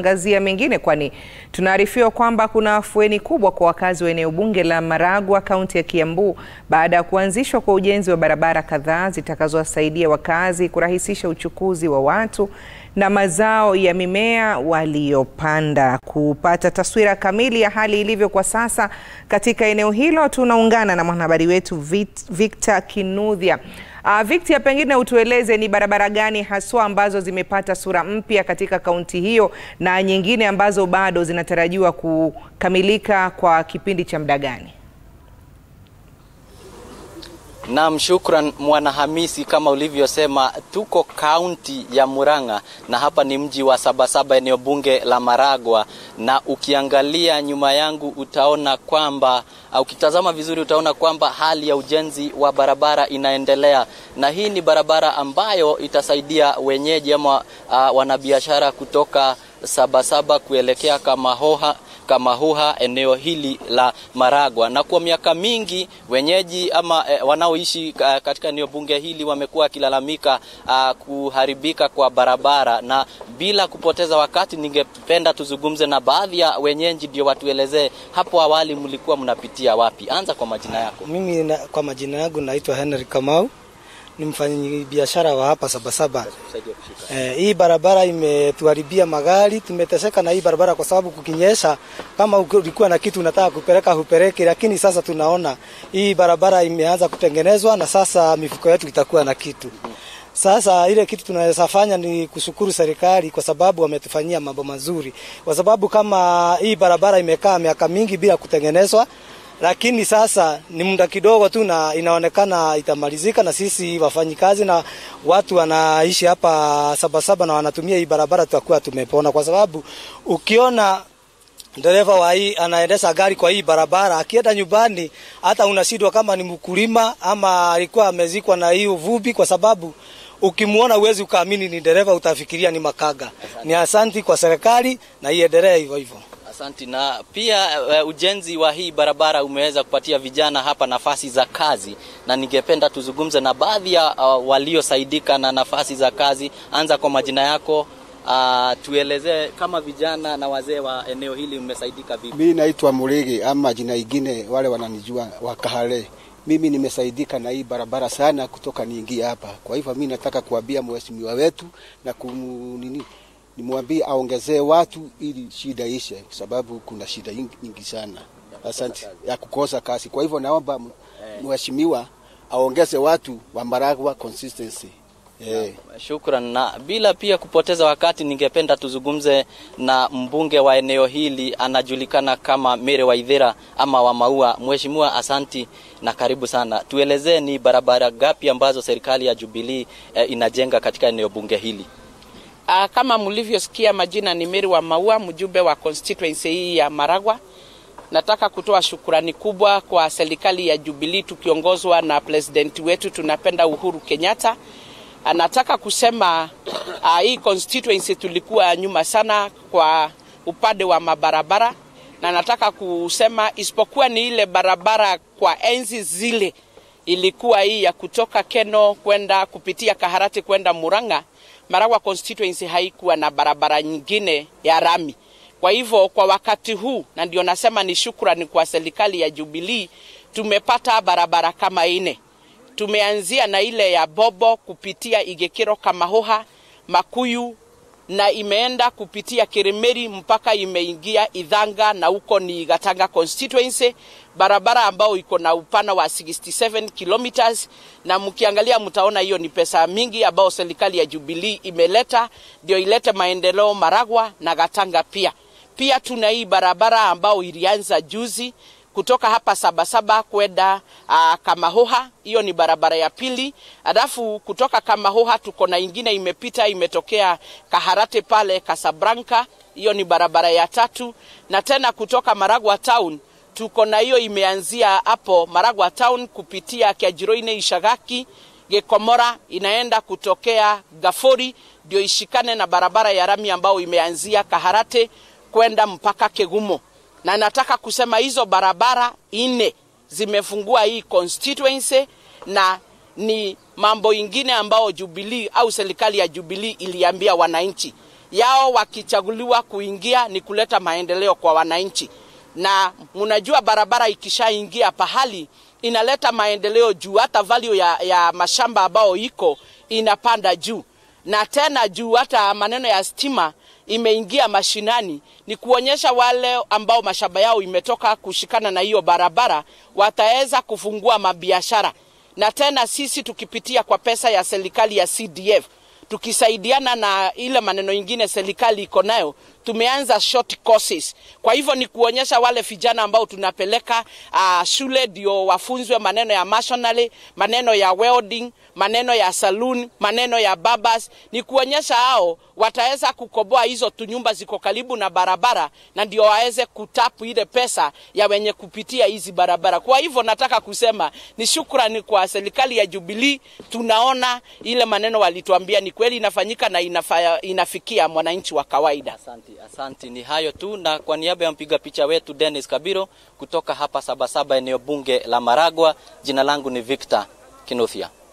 Angazia mengine kwani tunaarifiwa kwamba kuna afueni kubwa kwa wakazi wa eneo bunge la Maragwa, kaunti ya Kiambu baada ya kuanzishwa kwa ujenzi wa barabara kadhaa zitakazowasaidia wakazi kurahisisha uchukuzi wa watu na mazao ya mimea waliyopanda. Kupata taswira kamili ya hali ilivyo kwa sasa katika eneo hilo, tunaungana na mwanahabari wetu Victor Kinudhia Uh, ah, Victor, pengine utueleze ni barabara gani haswa ambazo zimepata sura mpya katika kaunti hiyo na nyingine ambazo bado zinatarajiwa kukamilika kwa kipindi cha muda gani? Naam, shukran Mwanahamisi, kama ulivyosema, tuko kaunti ya Murang'a na hapa ni mji wa Sabasaba, eneo bunge la Maragwa, na ukiangalia nyuma yangu utaona kwamba au ukitazama vizuri utaona kwamba hali ya ujenzi wa barabara inaendelea, na hii ni barabara ambayo itasaidia wenyeji ama uh, wanabiashara kutoka Sabasaba kuelekea Kamahoha Kamahuha, eneo hili la Maragwa, na kwa miaka mingi wenyeji ama e, wanaoishi katika eneo bunge hili wamekuwa wakilalamika ah, kuharibika kwa barabara, na bila kupoteza wakati, ningependa tuzungumze na baadhi ya wenyeji ndio watuelezee hapo awali mlikuwa mnapitia wapi. Anza kwa majina yako. Mimi na, kwa majina yangu naitwa Henry Kamau ni biashara wa hapa Sabasaba. Eh, hii barabara imetuharibia magari, tumeteseka na hii barabara kwa sababu kukinyesha, kama ulikuwa na kitu unataka kupeleka hupeleki, lakini sasa tunaona hii barabara imeanza kutengenezwa na sasa mifuko yetu itakuwa na kitu. Sasa ile kitu tunawezafanya ni kushukuru serikali kwa sababu wametufanyia mambo mazuri, kwa sababu kama hii barabara imekaa miaka mingi bila kutengenezwa lakini sasa ni muda kidogo tu, na inaonekana itamalizika, na sisi wafanyikazi na watu wanaishi hapa Sabasaba na wanatumia hii barabara tutakuwa tumepona, kwa sababu ukiona dereva wa hii anaendesha gari kwa hii barabara, akienda nyumbani, hata unashindwa kama ni mkulima ama alikuwa amezikwa na hii vumbi, kwa sababu ukimwona uwezi ukaamini ni dereva, utafikiria ni makaga. Ni asanti kwa serikali na iendelee hivyo hivyo. Asanti. Na pia uh, ujenzi wa hii barabara umeweza kupatia vijana hapa nafasi za kazi, na ningependa tuzungumze na baadhi ya uh, waliosaidika na nafasi za kazi. Anza kwa majina yako, uh, ah, tuelezee kama vijana na wazee wa eneo hili mmesaidika vipi? Mimi naitwa Murigi ama jina ingine wale wananijua Wakahale. Mimi nimesaidika na hii barabara sana kutoka niingie hapa. Kwa hivyo mimi nataka kuambia mheshimiwa wetu na kunini nimwambie aongezee watu ili shida ishe, kwa sababu kuna shida nyingi sana asante ya kukosa kazi. Kwa hivyo naomba eh. mheshimiwa aongeze watu wa Maragwa consistency. Yeah. Shukran. Na bila pia kupoteza wakati, ningependa tuzungumze na mbunge wa eneo hili, anajulikana kama Mere wa idhera ama wa Maua. Mheshimiwa, asanti na karibu sana. Tuelezee ni barabara gapi ambazo serikali ya Jubilee eh, inajenga katika eneo bunge hili? Uh, kama mlivyosikia majina ni Meri wa Maua, mjumbe wa constituency hii ya Maragwa. Nataka kutoa shukurani kubwa kwa serikali ya Jubilee tukiongozwa na president wetu tunapenda Uhuru Kenyatta. anataka ah, kusema uh, hii constituency tulikuwa nyuma sana kwa upande wa mabarabara, na nataka kusema isipokuwa ni ile barabara kwa enzi zile ilikuwa hii ya kutoka Keno kwenda kupitia Kaharati kwenda Murang'a. Maragwa constituency haikuwa na barabara nyingine ya rami. Kwa hivyo kwa wakati huu, na ndio nasema ni shukrani kwa serikali ya Jubilee, tumepata barabara kama ine. Tumeanzia na ile ya Bobo kupitia Igekiro, Kamahoha, Makuyu na imeenda kupitia kirimiri mpaka imeingia Idhanga na huko ni Gatanga constituency, barabara ambayo iko na upana wa 67 kilometers, na mkiangalia mtaona hiyo ni pesa mingi ambayo serikali ya Jubilee imeleta ndio ilete maendeleo Maragwa na Gatanga pia. Pia tuna hii barabara ambayo ilianza juzi kutoka hapa Sabasaba kwenda uh, Kamahoha. Hiyo ni barabara ya pili, alafu kutoka Kamahoha tuko na ingine imepita imetokea Kaharate pale Kasabranka, hiyo ni barabara ya tatu, na tena kutoka Maragwa town tuko na hiyo imeanzia hapo Maragwa town kupitia Kiajiroine Ishagaki Gekomora inaenda kutokea Gafori ndio ishikane na barabara ya rami ambayo imeanzia Kaharate kwenda mpaka Kegumo na nataka kusema hizo barabara nne zimefungua hii constituency na ni mambo ingine ambao Jubilee au serikali ya Jubilee iliambia wananchi yao wakichaguliwa kuingia ni kuleta maendeleo kwa wananchi, na mnajua barabara ikishaingia pahali inaleta maendeleo juu, hata value ya, ya mashamba ambao iko inapanda juu, na tena juu hata maneno ya stima imeingia mashinani ni kuonyesha wale ambao mashamba yao imetoka kushikana na hiyo barabara wataweza kufungua mabiashara, na tena sisi tukipitia kwa pesa ya serikali ya CDF tukisaidiana na ile maneno ingine serikali iko nayo tumeanza short courses. Kwa hivyo ni kuonyesha wale vijana ambao tunapeleka uh, shule ndio wafunzwe maneno ya masonry, maneno ya welding, maneno ya saloon, maneno ya babas. Ni kuonyesha hao wataweza kukoboa hizo tunyumba ziko karibu na barabara, na ndio waweze kutapu ile pesa ya wenye kupitia hizi barabara. Kwa hivyo nataka kusema ni shukrani kwa serikali ya Jubilee, tunaona ile maneno walituambia ni kweli inafanyika na inafaya, inafikia mwananchi wa kawaida. Asante. Asanti, ni hayo tu, na kwa niaba ya mpiga picha wetu Dennis Kabiro kutoka hapa Sabasaba, eneo bunge la Maragwa, jina langu ni Victor Kinuthia.